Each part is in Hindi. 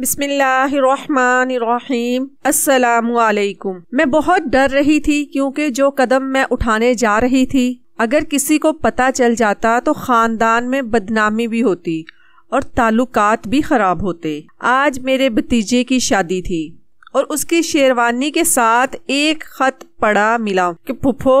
बिस्मिल्लाहिर्रहमानिर्रहीम अस्सलामुअलैकुम मैं बहुत डर रही थी क्योंकि जो कदम मैं उठाने जा रही थी अगर किसी को पता चल जाता तो ख़ानदान में बदनामी भी होती और ताल्लुकात भी ख़राब होते आज मेरे भतीजे की शादी थी और उसकी शेरवानी के साथ एक ख़त पड़ा मिला कि पुफो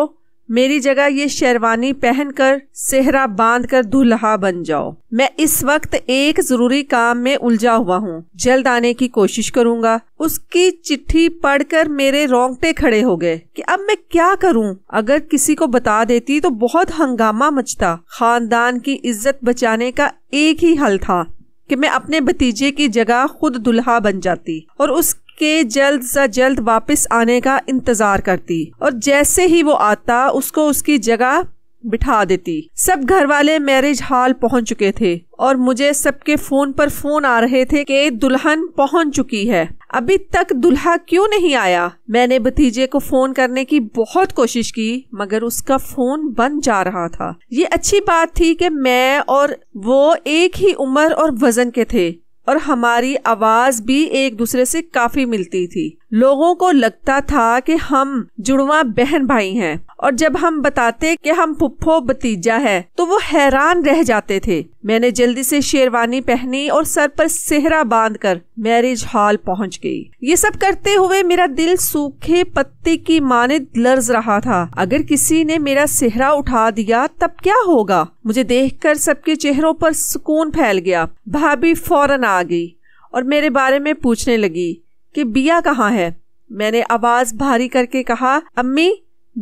मेरी जगह ये शेरवानी पहनकर सेहरा बांधकर दूल्हा बन जाओ मैं इस वक्त एक जरूरी काम में उलझा हुआ हूँ जल्द आने की कोशिश करूँगा उसकी चिट्ठी पढ़कर मेरे रोंगटे खड़े हो गए कि अब मैं क्या करूँ अगर किसी को बता देती तो बहुत हंगामा मचता खानदान की इज्जत बचाने का एक ही हल था कि मैं अपने भतीजे की जगह खुद दुल्हा बन जाती और उस के जल्द से जल्द वापस आने का इंतजार करती और जैसे ही वो आता उसको उसकी जगह बिठा देती सब घर वाले मैरिज हॉल पहुंच चुके थे और मुझे सबके फोन पर फोन आ रहे थे कि दुल्हन पहुंच चुकी है अभी तक दुल्हा क्यों नहीं आया मैंने भतीजे को फोन करने की बहुत कोशिश की मगर उसका फोन बंद जा रहा था ये अच्छी बात थी कि मैं और वो एक ही उम्र और वजन के थे और हमारी आवाज भी एक दूसरे से काफी मिलती थी लोगों को लगता था कि हम जुड़वा बहन भाई हैं और जब हम बताते कि हम पुप्पो भतीजा है तो वो हैरान रह जाते थे मैंने जल्दी से शेरवानी पहनी और सर पर सेहरा बांध कर मैरिज हॉल पहुंच गई ये सब करते हुए मेरा दिल सूखे पत्ते की माने लर्ज रहा था अगर किसी ने मेरा सेहरा उठा दिया तब क्या होगा मुझे देखकर सबके चेहरों पर सुकून फैल गया भाभी फौरन आ गई और मेरे बारे में पूछने लगी कि बिया कहाँ है मैंने आवाज भारी करके कहा अम्मी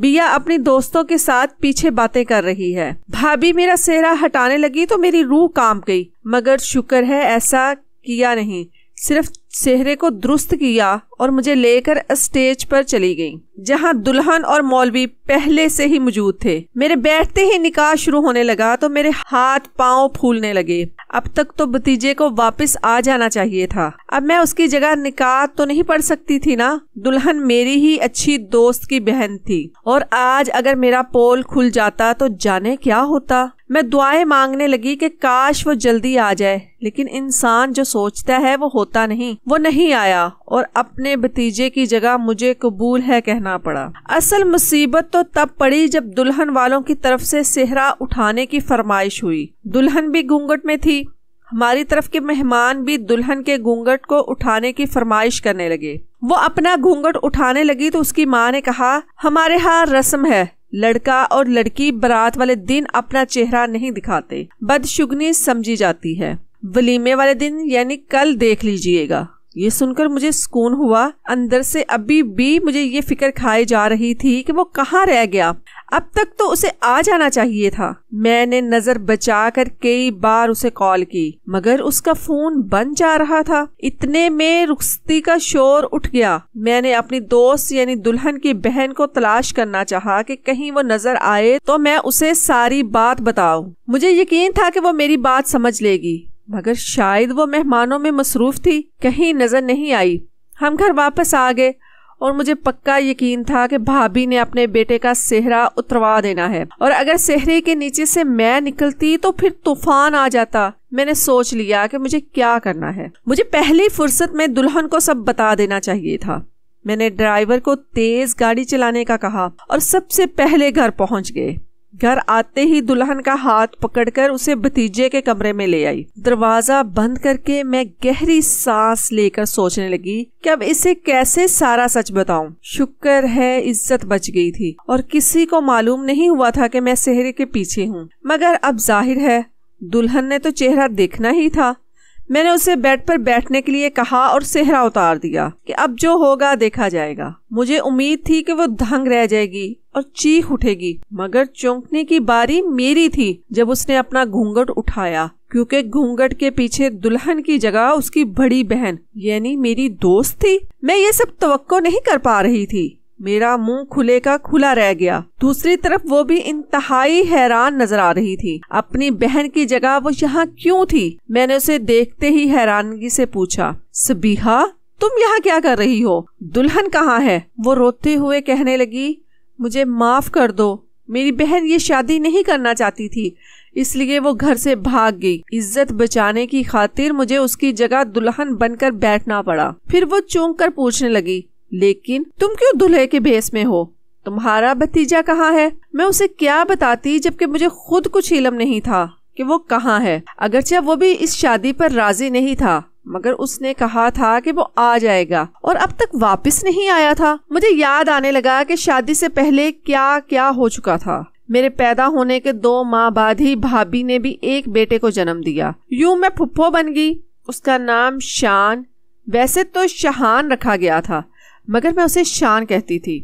बिया अपने दोस्तों के साथ पीछे बातें कर रही है भाभी मेरा सेहरा हटाने लगी तो मेरी रूह काम गई मगर शुक्र है ऐसा किया नहीं सिर्फ सेहरे को दुरुस्त किया और मुझे लेकर स्टेज पर चली गई जहां दुल्हन और मौलवी पहले से ही मौजूद थे मेरे बैठते ही निकाह शुरू होने लगा तो मेरे हाथ पांव फूलने लगे अब तक तो भतीजे को वापस आ जाना चाहिए था अब मैं उसकी जगह निकाह तो नहीं पढ़ सकती थी ना दुल्हन मेरी ही अच्छी दोस्त की बहन थी और आज अगर मेरा पोल खुल जाता तो जाने क्या होता मैं दुआएं मांगने लगी कि काश वो जल्दी आ जाए लेकिन इंसान जो सोचता है वो होता नहीं वो नहीं आया और अपने भतीजे की जगह मुझे कबूल है कहना पड़ा असल मुसीबत तो तब पड़ी जब दुल्हन वालों की तरफ से सेहरा उठाने की फरमाइश हुई दुल्हन भी घूंघट में थी हमारी तरफ के मेहमान भी दुल्हन के घूंघट को उठाने की फरमाइश करने लगे वो अपना घूंघट उठाने लगी तो उसकी माँ ने कहा हमारे यहाँ रस्म है लड़का और लड़की बारात वाले दिन अपना चेहरा नहीं दिखाते बदशुगनी समझी जाती है वलीमे वाले दिन यानी कल देख लीजिएगा ये सुनकर मुझे सुकून हुआ अंदर से अभी भी मुझे ये फिक्र खाई जा रही थी कि वो कहाँ रह गया अब तक तो उसे आ जाना चाहिए था मैंने नजर बचाकर कई बार उसे कॉल की मगर उसका फोन बंद जा रहा था इतने में रुखसती का शोर उठ गया मैंने अपनी दोस्त यानी दुल्हन की बहन को तलाश करना चाहा कि कहीं वो नजर आए तो मैं उसे सारी बात बताऊं मुझे यकीन था कि वो मेरी बात समझ लेगी मगर शायद वो मेहमानों में मसरूफ़ थी कहीं नज़र नहीं आई हम घर वापस आ गए और मुझे पक्का यकीन था कि भाभी ने अपने बेटे का सेहरा उतरवा देना है और अगर सेहरे के नीचे से मैं निकलती तो फिर तूफान आ जाता मैंने सोच लिया कि मुझे क्या करना है मुझे पहली फुर्सत में दुल्हन को सब बता देना चाहिए था मैंने ड्राइवर को तेज गाड़ी चलाने का कहा और सबसे पहले घर पहुंच गए घर आते ही दुल्हन का हाथ पकड़कर उसे भतीजे के कमरे में ले आई दरवाजा बंद करके मैं गहरी सांस लेकर सोचने लगी कि अब इसे कैसे सारा सच बताऊं। शुक्र है इज्जत बच गई थी और किसी को मालूम नहीं हुआ था कि मैं सेहरे के पीछे हूँ मगर अब जाहिर है दुल्हन ने तो चेहरा देखना ही था मैंने उसे बेड पर बैठने के लिए कहा और सेहरा उतार दिया कि अब जो होगा देखा जाएगा मुझे उम्मीद थी कि वो दंग रह जाएगी और चीख उठेगी मगर चौंकने की बारी मेरी थी जब उसने अपना घूंघट उठाया क्योंकि घूंघट के पीछे दुल्हन की जगह उसकी बड़ी बहन यानी मेरी दोस्त थी मैं ये सब तो नहीं कर पा रही थी मेरा मुंह खुले का खुला रह गया दूसरी तरफ वो भी इंतहाई हैरान नजर आ रही थी अपनी बहन की जगह वो यहाँ क्यों थी मैंने उसे देखते ही हैरानगी से पूछा सबीहा तुम यहाँ क्या कर रही हो दुल्हन कहाँ है वो रोते हुए कहने लगी मुझे माफ़ कर दो मेरी बहन ये शादी नहीं करना चाहती थी इसलिए वो घर से भाग गई इज्जत बचाने की खातिर मुझे उसकी जगह दुल्हन बनकर बैठना पड़ा फिर वो चौंक कर पूछने लगी लेकिन तुम क्यों दुल्हे के भेस में हो तुम्हारा भतीजा कहाँ है मैं उसे क्या बताती जबकि मुझे खुद कुछ इलम नहीं था कि वो कहाँ है अगरचे वो भी इस शादी पर राजी नहीं था मगर उसने कहा था कि वो आ जाएगा और अब तक वापस नहीं आया था मुझे याद आने लगा कि शादी से पहले क्या क्या हो चुका था मेरे पैदा होने के दो माह बाद ही भाभी ने भी एक बेटे को जन्म दिया यूं मैं फुप्पो बन गई उसका नाम शान वैसे तो शहान रखा गया था मगर मैं उसे शान कहती थी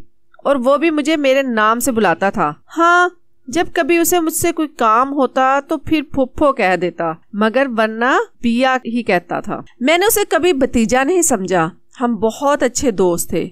और वो भी मुझे मेरे नाम से बुलाता था हाँ जब कभी उसे मुझसे कोई काम होता तो फिर फुफ्फो कह देता मगर वरना पिया ही कहता था मैंने उसे कभी भतीजा नहीं समझा हम बहुत अच्छे दोस्त थे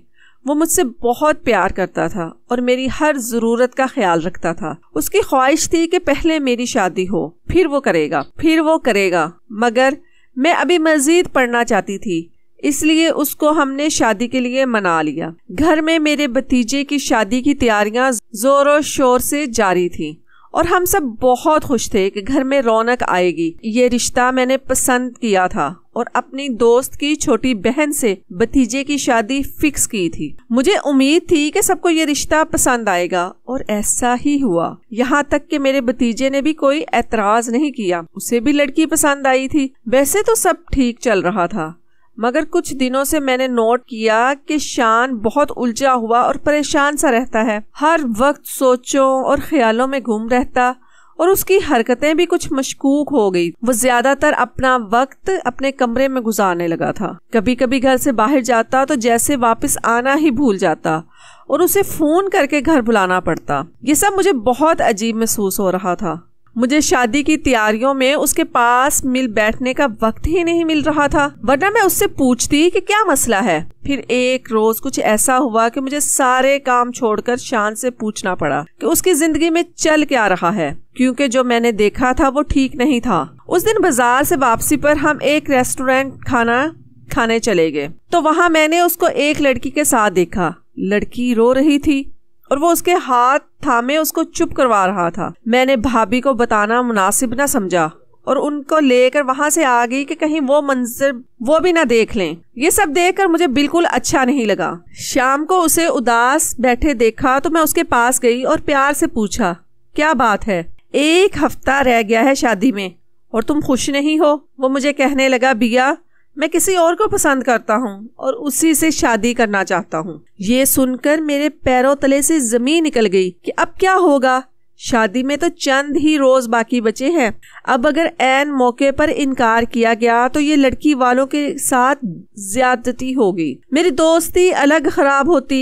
वो मुझसे बहुत प्यार करता था और मेरी हर ज़रूरत का ख्याल रखता था उसकी ख्वाहिश थी कि पहले मेरी शादी हो फिर वो करेगा फिर वो करेगा मगर मैं अभी मज़ीद पढ़ना चाहती थी इसलिए उसको हमने शादी के लिए मना लिया घर में मेरे भतीजे की शादी की तैयारियां जोरों शोर से जारी थी और हम सब बहुत खुश थे कि घर में रौनक आएगी ये रिश्ता मैंने पसंद किया था और अपनी दोस्त की छोटी बहन से भतीजे की शादी फिक्स की थी मुझे उम्मीद थी कि सबको ये रिश्ता पसंद आएगा और ऐसा ही हुआ यहाँ तक कि मेरे भतीजे ने भी कोई एतराज नहीं किया उसे भी लड़की पसंद आई थी वैसे तो सब ठीक चल रहा था मगर कुछ दिनों से मैंने नोट किया कि शान बहुत उलझा हुआ और परेशान सा रहता है हर वक्त सोचों और ख्यालों में घूम रहता और उसकी हरकतें भी कुछ मशकूक हो गई वो ज्यादातर अपना वक्त अपने कमरे में गुजारने लगा था कभी कभी घर से बाहर जाता तो जैसे वापस आना ही भूल जाता और उसे फोन करके घर बुलाना पड़ता ये सब मुझे बहुत अजीब महसूस हो रहा था मुझे शादी की तैयारियों में उसके पास मिल बैठने का वक्त ही नहीं मिल रहा था वरना मैं उससे पूछती कि क्या मसला है फिर एक रोज कुछ ऐसा हुआ कि मुझे सारे काम छोड़कर शान से पूछना पड़ा कि उसकी जिंदगी में चल क्या रहा है क्योंकि जो मैंने देखा था वो ठीक नहीं था उस दिन बाजार से वापसी पर हम एक रेस्टोरेंट खाना खाने चले गए तो वहाँ मैंने उसको एक लड़की के साथ देखा लड़की रो रही थी और वो उसके हाथ थामे उसको चुप करवा रहा था मैंने भाभी को बताना मुनासिब ना समझा और उनको लेकर वहां से आ गई कि कहीं वो मंजर वो भी ना देख लें ये सब देखकर मुझे बिल्कुल अच्छा नहीं लगा शाम को उसे उदास बैठे देखा तो मैं उसके पास गई और प्यार से पूछा क्या बात है एक हफ्ता रह गया है शादी में और तुम खुश नहीं हो वो मुझे कहने लगा बिया मैं किसी और को पसंद करता हूँ और उसी से शादी करना चाहता हूँ ये सुनकर मेरे पैरों तले से जमीन निकल गई कि अब क्या होगा शादी में तो चंद ही रोज बाकी बचे हैं अब अगर एन मौके पर इनकार किया गया तो ये लड़की वालों के साथ ज्यादती होगी मेरी दोस्ती अलग खराब होती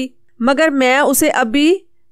मगर मैं उसे अभी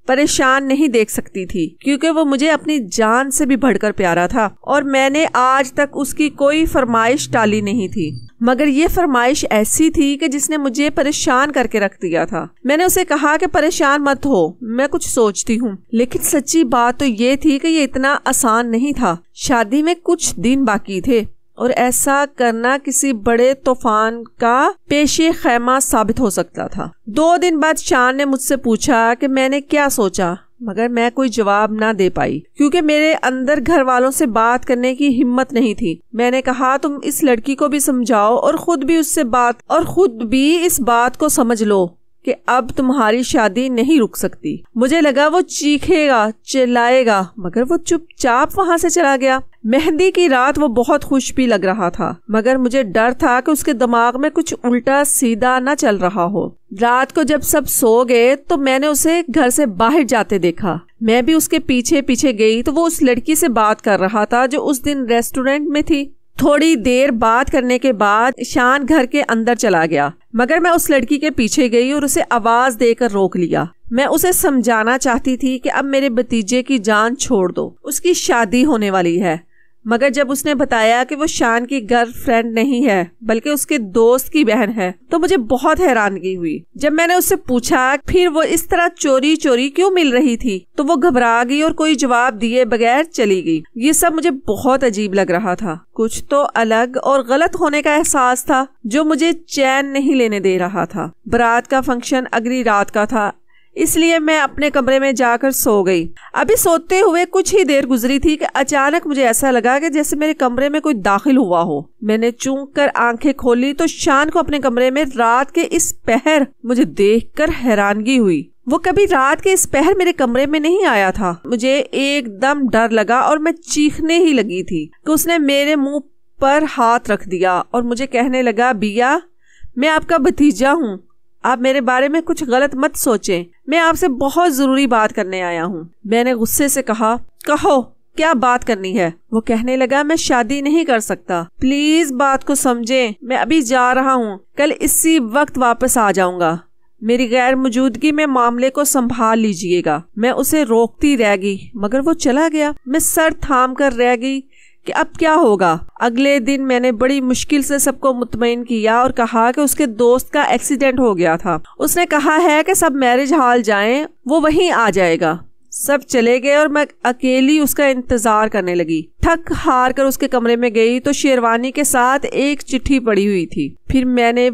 परेशान नहीं देख सकती थी क्योंकि वो मुझे अपनी जान से भी बढ़कर प्यारा था और मैंने आज तक उसकी कोई फरमाइश टाली नहीं थी मगर ये फरमाइश ऐसी थी कि जिसने मुझे परेशान करके रख दिया था मैंने उसे कहा कि परेशान मत हो मैं कुछ सोचती हूँ लेकिन सच्ची बात तो ये थी कि ये इतना आसान नहीं था शादी में कुछ दिन बाकी थे और ऐसा करना किसी बड़े तूफान का पेशे खैमा साबित हो सकता था दो दिन बाद शान ने मुझसे पूछा कि मैंने क्या सोचा मगर मैं कोई जवाब ना दे पाई क्योंकि मेरे अंदर घर वालों से बात करने की हिम्मत नहीं थी मैंने कहा तुम इस लड़की को भी समझाओ और खुद भी उससे बात और खुद भी इस बात को समझ लो कि अब तुम्हारी शादी नहीं रुक सकती मुझे लगा वो चीखेगा चिल्लाएगा मगर वो चुपचाप वहां से चला गया मेहंदी की रात वो बहुत खुश भी लग रहा था मगर मुझे डर था कि उसके दिमाग में कुछ उल्टा सीधा ना चल रहा हो रात को जब सब सो गए तो मैंने उसे घर से बाहर जाते देखा मैं भी उसके पीछे पीछे गई तो वो उस लड़की से बात कर रहा था जो उस दिन रेस्टोरेंट में थी थोड़ी देर बात करने के बाद शान घर के अंदर चला गया मगर मैं उस लड़की के पीछे गई और उसे आवाज देकर रोक लिया मैं उसे समझाना चाहती थी कि अब मेरे भतीजे की जान छोड़ दो उसकी शादी होने वाली है मगर जब उसने बताया कि वो शान की गर्लफ्रेंड नहीं है बल्कि उसके दोस्त की बहन है तो मुझे बहुत हैरानगी हुई जब मैंने उससे पूछा फिर वो इस तरह चोरी चोरी क्यों मिल रही थी तो वो घबरा गई और कोई जवाब दिए बगैर चली गई ये सब मुझे बहुत अजीब लग रहा था कुछ तो अलग और गलत होने का एहसास था जो मुझे चैन नहीं लेने दे रहा था बरात का फंक्शन अगली रात का था इसलिए मैं अपने कमरे में जाकर सो गई अभी सोते हुए कुछ ही देर गुजरी थी कि अचानक मुझे ऐसा लगा कि जैसे मेरे कमरे में कोई दाखिल हुआ हो मैंने चूंक कर आंखें खोली तो शान को अपने कमरे में रात के इस पहर मुझे देखकर हैरानगी हुई वो कभी रात के इस पहर मेरे कमरे में नहीं आया था मुझे एकदम डर लगा और मैं चीखने ही लगी थी कि उसने मेरे मुंह पर हाथ रख दिया और मुझे कहने लगा बिया मैं आपका भतीजा हूँ आप मेरे बारे में कुछ गलत मत सोचें मैं आपसे बहुत जरूरी बात करने आया हूँ मैंने गुस्से से कहा कहो क्या बात करनी है वो कहने लगा मैं शादी नहीं कर सकता प्लीज बात को समझे मैं अभी जा रहा हूँ कल इसी वक्त वापस आ जाऊंगा मेरी गैर मौजूदगी में मामले को संभाल लीजिएगा मैं उसे रोकती रह गई मगर वो चला गया मैं सर थाम कर रह गई कि अब क्या होगा अगले दिन मैंने बड़ी मुश्किल से सबको मुतमिन किया और कहा कि उसके दोस्त का एक्सीडेंट हो गया था उसने कहा है कि सब मैरिज हॉल जाएं वो वहीं आ जाएगा सब चले गए और मैं अकेली उसका इंतजार करने लगी थक हार कर उसके कमरे में गई तो शेरवानी के साथ एक चिट्ठी पड़ी हुई थी फिर मैंने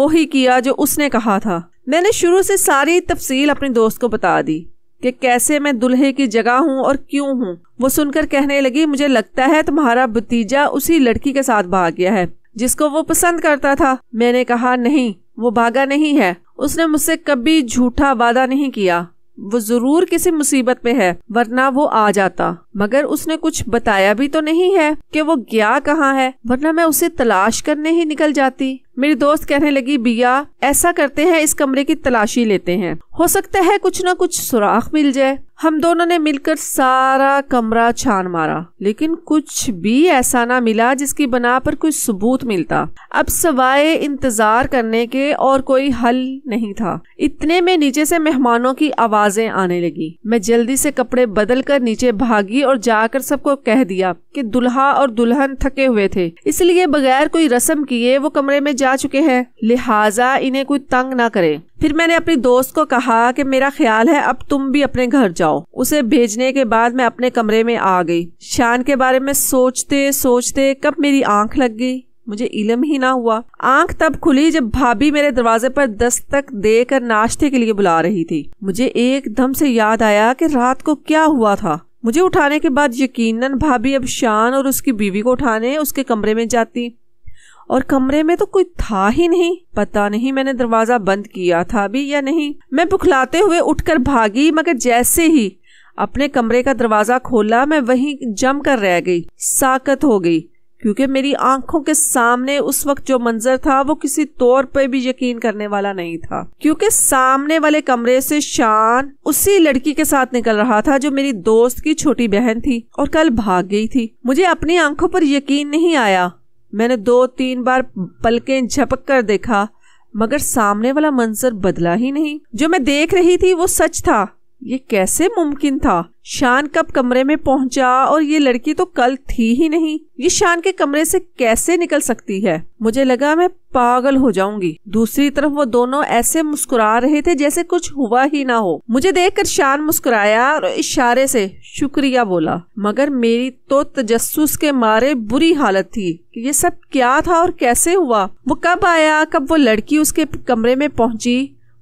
वही किया जो उसने कहा था मैंने शुरू से सारी तफसील अपने दोस्त को बता दी कि कैसे मैं दुल्हे की जगह हूँ और क्यों हूँ वो सुनकर कहने लगी मुझे लगता है तुम्हारा भतीजा उसी लड़की के साथ भाग गया है जिसको वो पसंद करता था मैंने कहा नहीं वो भागा नहीं है उसने मुझसे कभी झूठा वादा नहीं किया वो जरूर किसी मुसीबत में है वरना वो आ जाता मगर उसने कुछ बताया भी तो नहीं है कि वो गया कहाँ है वरना मैं उसे तलाश करने ही निकल जाती मेरी दोस्त कहने लगी बिया ऐसा करते हैं इस कमरे की तलाशी लेते हैं हो सकता है कुछ ना कुछ सुराख मिल जाए हम दोनों ने मिलकर सारा कमरा छान मारा लेकिन कुछ भी ऐसा ना मिला जिसकी बना पर कोई सबूत मिलता अब सवाए इंतजार करने के और कोई हल नहीं था इतने में नीचे से मेहमानों की आवाजें आने लगी मैं जल्दी से कपड़े बदल कर नीचे भागी और जाकर सबको कह दिया कि दुल्हा और दुल्हन थके हुए थे इसलिए बगैर कोई रस्म किए वो कमरे में जा चुके हैं लिहाजा इन्हें कोई तंग ना करे फिर मैंने अपनी दोस्त को कहा कि मेरा ख्याल है अब तुम भी अपने घर जाओ उसे भेजने के बाद मैं अपने कमरे में आ गई शान के बारे में सोचते सोचते कब मेरी आंख लग गई मुझे इलम ही ना हुआ आंख तब खुली जब भाभी मेरे दरवाजे पर दस्तक देकर नाश्ते के लिए बुला रही थी मुझे एकदम से याद आया कि रात को क्या हुआ था मुझे उठाने के बाद यकीनन भाभी अब शान और उसकी बीवी को उठाने उसके कमरे में जाती और कमरे में तो कोई था ही नहीं पता नहीं मैंने दरवाजा बंद किया था अभी या नहीं मैं बुखलाते हुए उठकर भागी मगर जैसे ही अपने कमरे का दरवाजा खोला मैं वहीं जम कर रह गई साकत हो गई क्योंकि मेरी आंखों के सामने उस वक्त जो मंजर था वो किसी तौर पर भी यकीन करने वाला नहीं था क्योंकि सामने वाले कमरे से शान उसी लड़की के साथ निकल रहा था जो मेरी दोस्त की छोटी बहन थी और कल भाग गई थी मुझे अपनी आंखों पर यकीन नहीं आया मैंने दो तीन बार पलकें झपक कर देखा मगर सामने वाला मंजर बदला ही नहीं जो मैं देख रही थी वो सच था ये कैसे मुमकिन था शान कब कमरे में पहुंचा और ये लड़की तो कल थी ही नहीं ये शान के कमरे से कैसे निकल सकती है मुझे लगा मैं पागल हो जाऊंगी दूसरी तरफ वो दोनों ऐसे मुस्कुरा रहे थे जैसे कुछ हुआ ही ना हो मुझे देखकर शान मुस्कुराया और इशारे से शुक्रिया बोला मगर मेरी तो तजस्सुस के मारे बुरी हालत थी कि ये सब क्या था और कैसे हुआ वो कब आया कब वो लड़की उसके कमरे में पहुंची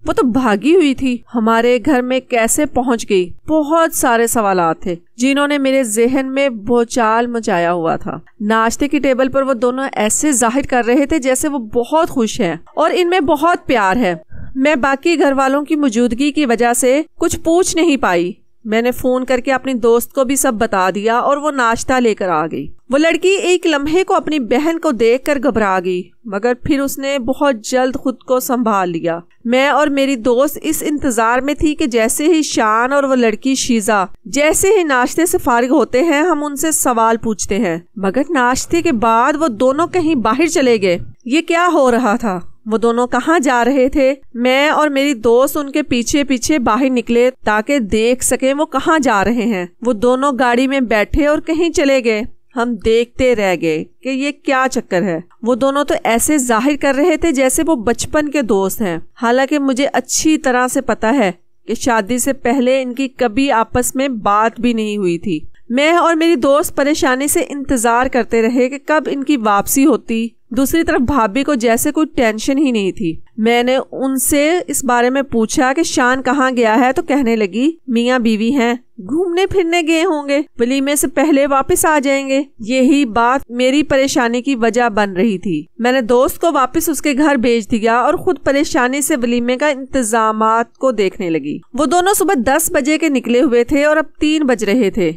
वो तो भागी हुई थी हमारे घर में कैसे पहुंच गई बहुत सारे सवाल थे जिन्होंने मेरे जहन में भोचाल मचाया हुआ था नाश्ते की टेबल पर वो दोनों ऐसे जाहिर कर रहे थे जैसे वो बहुत खुश हैं और इनमें बहुत प्यार है मैं बाकी घर वालों की मौजूदगी की वजह से कुछ पूछ नहीं पाई मैंने फ़ोन करके अपने दोस्त को भी सब बता दिया और वो नाश्ता लेकर आ गई वो लड़की एक लम्हे को अपनी बहन को देख कर घबरा गई मगर फिर उसने बहुत जल्द खुद को संभाल लिया मैं और मेरी दोस्त इस इंतज़ार में थी कि जैसे ही शान और वो लड़की शीजा जैसे ही नाश्ते से फारिग होते हैं हम उनसे सवाल पूछते हैं मगर नाश्ते के बाद वो दोनों कहीं बाहर चले गए ये क्या हो रहा था वो दोनों कहाँ जा रहे थे मैं और मेरी दोस्त उनके पीछे पीछे बाहर निकले ताकि देख सके वो कहाँ जा रहे हैं वो दोनों गाड़ी में बैठे और कहीं चले गए हम देखते रह गए कि ये क्या चक्कर है वो दोनों तो ऐसे जाहिर कर रहे थे जैसे वो बचपन के दोस्त हैं हालांकि मुझे अच्छी तरह से पता है कि शादी से पहले इनकी कभी आपस में बात भी नहीं हुई थी मैं और मेरी दोस्त परेशानी से इंतजार करते रहे कि कब इनकी वापसी होती दूसरी तरफ भाभी को जैसे कोई टेंशन ही नहीं थी मैंने उनसे इस बारे में पूछा कि शान कहाँ गया है तो कहने लगी मियाँ बीवी हैं घूमने फिरने गए होंगे वलीमे से पहले वापस आ जाएंगे यही बात मेरी परेशानी की वजह बन रही थी मैंने दोस्त को वापस उसके घर भेज दिया और खुद परेशानी से वलीमे का इंतजाम को देखने लगी वो दोनों सुबह दस बजे के निकले हुए थे और अब तीन बज रहे थे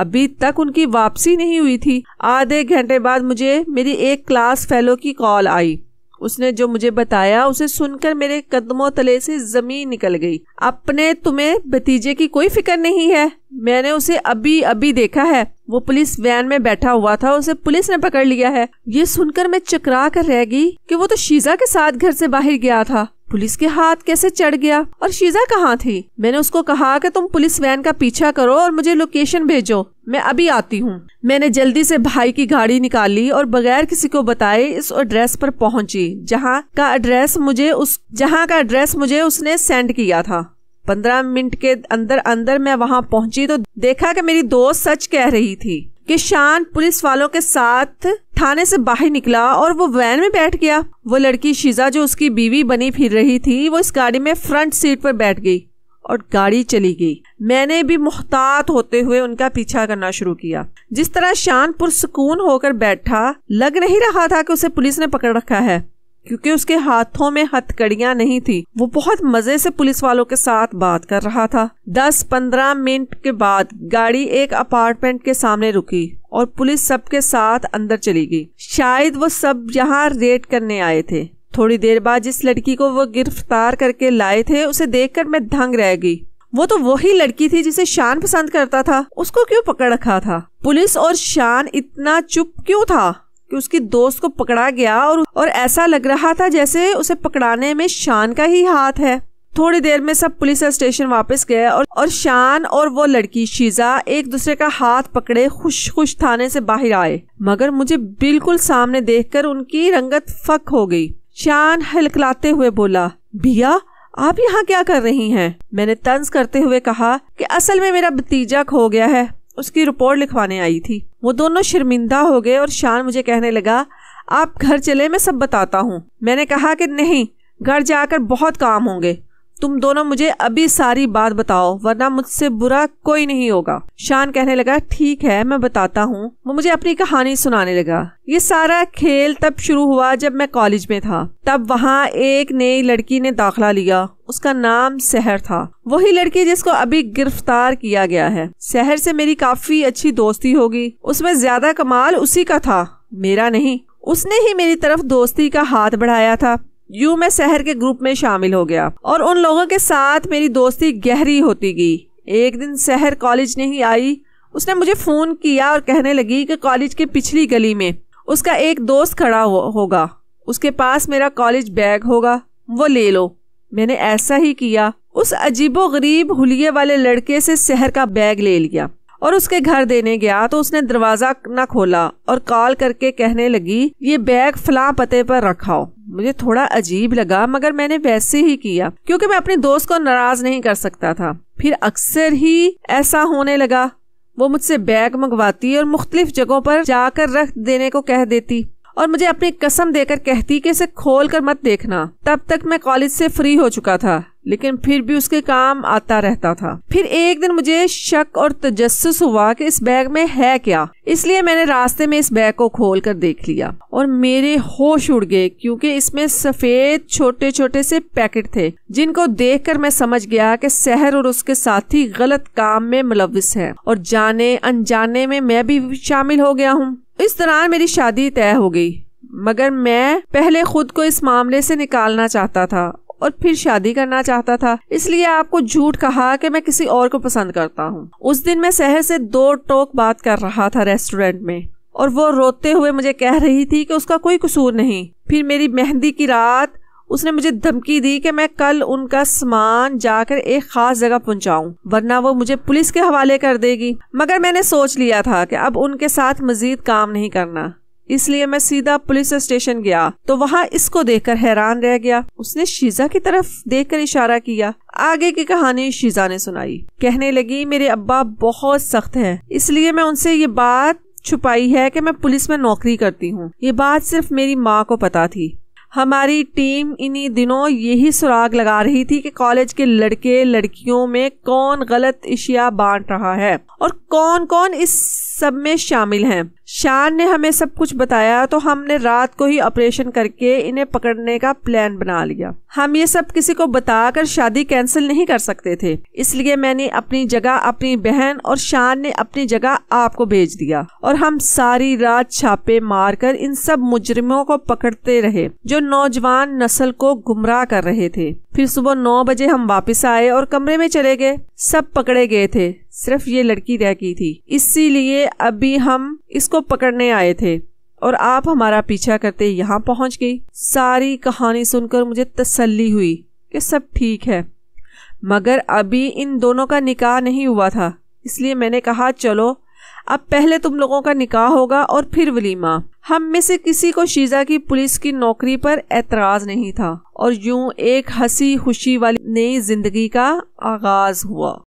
अभी तक उनकी वापसी नहीं हुई थी आधे घंटे बाद मुझे मेरी एक क्लास फेलो की कॉल आई उसने जो मुझे बताया उसे सुनकर मेरे कदमों तले से जमीन निकल गई अपने तुम्हें भतीजे की कोई फिक्र नहीं है मैंने उसे अभी अभी देखा है वो पुलिस वैन में बैठा हुआ था उसे पुलिस ने पकड़ लिया है ये सुनकर मैं चकरा कर रह गई कि वो तो शीजा के साथ घर से बाहर गया था पुलिस के हाथ कैसे चढ़ गया और शीजा कहाँ थी मैंने उसको कहा कि तुम पुलिस वैन का पीछा करो और मुझे लोकेशन भेजो मैं अभी आती हूँ मैंने जल्दी से भाई की गाड़ी निकाली और बगैर किसी को बताए इस एड्रेस पर पहुंची जहाँ का एड्रेस मुझे उस जहाँ का एड्रेस मुझे उसने सेंड किया था पंद्रह मिनट के अंदर अंदर मैं वहाँ पहुंची तो देखा कि मेरी दोस्त सच कह रही थी कि शान पुलिस वालों के साथ थाने से बाहर निकला और वो वैन में बैठ गया वो लड़की शीजा जो उसकी बीवी बनी फिर रही थी वो इस गाड़ी में फ्रंट सीट पर बैठ गई और गाड़ी चली गई मैंने भी मुहतात होते हुए उनका पीछा करना शुरू किया जिस तरह शान पुरसकून होकर बैठा लग नहीं रहा था कि उसे पुलिस ने पकड़ रखा है क्योंकि उसके हाथों में हथकड़ियां नहीं थी वो बहुत मजे से पुलिस वालों के साथ बात कर रहा था दस पंद्रह मिनट के बाद गाड़ी एक अपार्टमेंट के सामने रुकी और पुलिस सबके साथ अंदर चली गई शायद वो सब यहाँ रेड करने आए थे थोड़ी देर बाद जिस लड़की को वो गिरफ्तार करके लाए थे उसे देखकर मैं दंग रह गई वो तो वही लड़की थी जिसे शान पसंद करता था उसको क्यों पकड़ रखा था पुलिस और शान इतना चुप क्यों था कि उसकी दोस्त को पकड़ा गया और और ऐसा लग रहा था जैसे उसे पकड़ाने में शान का ही हाथ है थोड़ी देर में सब पुलिस स्टेशन वापस गए और और शान और वो लड़की शीजा एक दूसरे का हाथ पकड़े खुश खुश थाने से बाहर आए मगर मुझे बिल्कुल सामने देखकर उनकी रंगत फक हो गई शान हलकलाते हुए बोला भैया आप यहाँ क्या कर रही हैं मैंने तंज करते हुए कहा कि असल में मेरा भतीजा खो गया है उसकी रिपोर्ट लिखवाने आई थी वो दोनों शर्मिंदा हो गए और शान मुझे कहने लगा आप घर चले मैं सब बताता हूँ मैंने कहा कि नहीं घर जाकर बहुत काम होंगे तुम दोनों मुझे अभी सारी बात बताओ वरना मुझसे बुरा कोई नहीं होगा शान कहने लगा ठीक है मैं बताता हूँ वो मुझे अपनी कहानी सुनाने लगा ये सारा खेल तब शुरू हुआ जब मैं कॉलेज में था तब वहाँ एक नई लड़की ने दाखला लिया उसका नाम सहर था वही लड़की जिसको अभी गिरफ्तार किया गया है सहर से मेरी काफी अच्छी दोस्ती होगी उसमें ज्यादा कमाल उसी का था मेरा नहीं उसने ही मेरी तरफ दोस्ती का हाथ बढ़ाया था यूं मैं शहर के ग्रुप में शामिल हो गया और उन लोगों के साथ मेरी दोस्ती गहरी होती गई एक दिन शहर कॉलेज नहीं आई उसने मुझे फ़ोन किया और कहने लगी कि कॉलेज के पिछली गली में उसका एक दोस्त खड़ा हो, होगा उसके पास मेरा कॉलेज बैग होगा वो ले लो मैंने ऐसा ही किया उस अजीबो गरीब हुलिये वाले लड़के से शहर का बैग ले लिया और उसके घर देने गया तो उसने दरवाजा न खोला और कॉल करके कहने लगी ये बैग फला पते पर रखाओ मुझे थोड़ा अजीब लगा मगर मैंने वैसे ही किया क्योंकि मैं अपने दोस्त को नाराज नहीं कर सकता था फिर अक्सर ही ऐसा होने लगा वो मुझसे बैग मंगवाती और मुख्तलिफ जगहों पर जाकर रख देने को कह देती और मुझे अपनी कसम देकर कहती कि इसे खोल कर मत देखना तब तक मैं कॉलेज से फ्री हो चुका था लेकिन फिर भी उसके काम आता रहता था फिर एक दिन मुझे शक और तजस्स हुआ कि इस बैग में है क्या इसलिए मैंने रास्ते में इस बैग को खोल कर देख लिया और मेरे होश उड़ गए क्योंकि इसमें सफेद छोटे छोटे से पैकेट थे जिनको देखकर मैं समझ गया कि शहर और उसके साथी गलत काम में मुलविस है और जाने अनजाने में मैं भी शामिल हो गया हूँ इस दौरान मेरी शादी तय हो गई मगर मैं पहले खुद को इस मामले से निकालना चाहता था और फिर शादी करना चाहता था इसलिए आपको झूठ कहा कि मैं किसी और को पसंद करता हूँ उस दिन मैं शहर से दो टोक बात कर रहा था रेस्टोरेंट में और वो रोते हुए मुझे कह रही थी कि उसका कोई कसूर नहीं फिर मेरी मेहंदी की रात उसने मुझे धमकी दी कि मैं कल उनका सामान जाकर एक खास जगह पहुंचाऊं वरना वो मुझे पुलिस के हवाले कर देगी मगर मैंने सोच लिया था कि अब उनके साथ मजीद काम नहीं करना इसलिए मैं सीधा पुलिस स्टेशन गया तो वहाँ इसको देखकर हैरान रह गया उसने शीजा की तरफ देखकर इशारा किया आगे की कहानी शीजा ने सुनाई कहने लगी मेरे अब्बा बहुत सख्त हैं इसलिए मैं उनसे ये बात छुपाई है कि मैं पुलिस में नौकरी करती हूँ ये बात सिर्फ मेरी माँ को पता थी हमारी टीम इन्हीं दिनों यही सुराग लगा रही थी कि कॉलेज के लड़के लड़कियों में कौन गलत अशिया बांट रहा है और कौन कौन इस सब में शामिल हैं शान ने हमें सब कुछ बताया तो हमने रात को ही ऑपरेशन करके इन्हें पकड़ने का प्लान बना लिया हम ये सब किसी को बताकर शादी कैंसिल नहीं कर सकते थे इसलिए मैंने अपनी जगह अपनी बहन और शान ने अपनी जगह आपको भेज दिया और हम सारी रात छापे मारकर इन सब मुजरिमों को पकड़ते रहे जो नौजवान नस्ल को गुमराह कर रहे थे फिर सुबह नौ बजे हम वापिस आए और कमरे में चले गए सब पकड़े गए थे सिर्फ ये लड़की रह गई थी इसीलिए अभी हम इसको पकड़ने आए थे और आप हमारा पीछा करते यहाँ पहुँच गई सारी कहानी सुनकर मुझे तसल्ली हुई कि सब ठीक है मगर अभी इन दोनों का निकाह नहीं हुआ था इसलिए मैंने कहा चलो अब पहले तुम लोगों का निकाह होगा और फिर वलीमा हम में से किसी को शीजा की पुलिस की नौकरी पर एतराज नहीं था और यूं एक हंसी खुशी वाली नई जिंदगी का आगाज हुआ